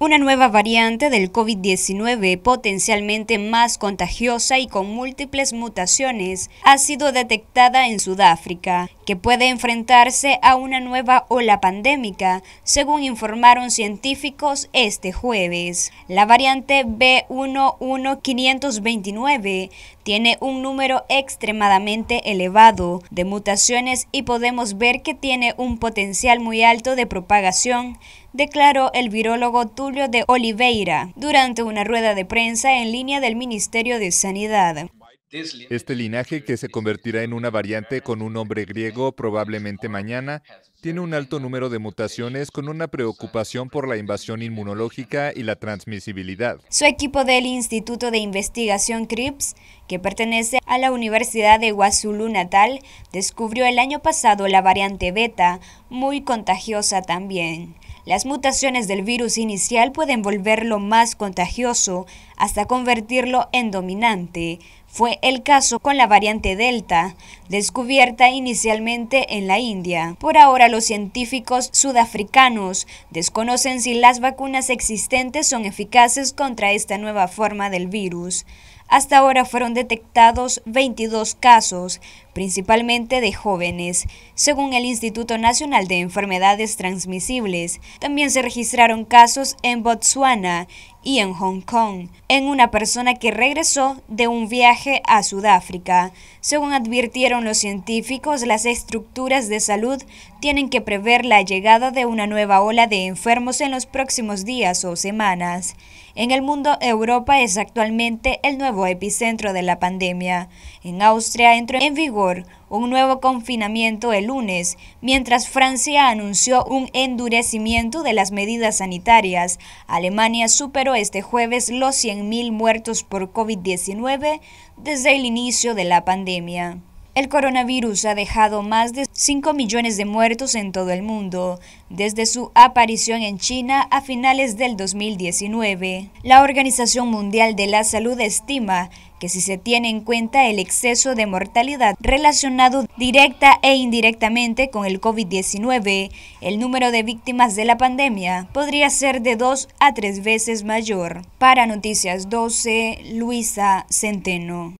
una nueva variante del COVID-19 potencialmente más contagiosa y con múltiples mutaciones ha sido detectada en Sudáfrica, que puede enfrentarse a una nueva ola pandémica, según informaron científicos este jueves. La variante B11529 tiene un número extremadamente elevado de mutaciones y podemos ver que tiene un potencial muy alto de propagación, declaró el virólogo Tu de Oliveira durante una rueda de prensa en línea del Ministerio de Sanidad. Este linaje, que se convertirá en una variante con un nombre griego probablemente mañana, tiene un alto número de mutaciones con una preocupación por la invasión inmunológica y la transmisibilidad. Su equipo del Instituto de Investigación CRIPS, que pertenece a la Universidad de Guazulú natal descubrió el año pasado la variante beta, muy contagiosa también. Las mutaciones del virus inicial pueden volverlo más contagioso hasta convertirlo en dominante, fue el caso con la variante Delta, descubierta inicialmente en la India. Por ahora los científicos sudafricanos desconocen si las vacunas existentes son eficaces contra esta nueva forma del virus. Hasta ahora fueron detectados 22 casos, principalmente de jóvenes, según el Instituto Nacional de Enfermedades Transmisibles. También se registraron casos en Botsuana y en Hong Kong, en una persona que regresó de un viaje a Sudáfrica. Según advirtieron los científicos, las estructuras de salud tienen que prever la llegada de una nueva ola de enfermos en los próximos días o semanas. En el mundo, Europa es actualmente el nuevo epicentro de la pandemia. En Austria entró en vigor un nuevo confinamiento el lunes, mientras Francia anunció un endurecimiento de las medidas sanitarias. Alemania superó este jueves los 100.000 muertos por COVID-19 desde el inicio de la pandemia. El coronavirus ha dejado más de 5 millones de muertos en todo el mundo desde su aparición en China a finales del 2019. La Organización Mundial de la Salud estima que si se tiene en cuenta el exceso de mortalidad relacionado directa e indirectamente con el COVID-19, el número de víctimas de la pandemia podría ser de dos a tres veces mayor. Para Noticias 12, Luisa Centeno.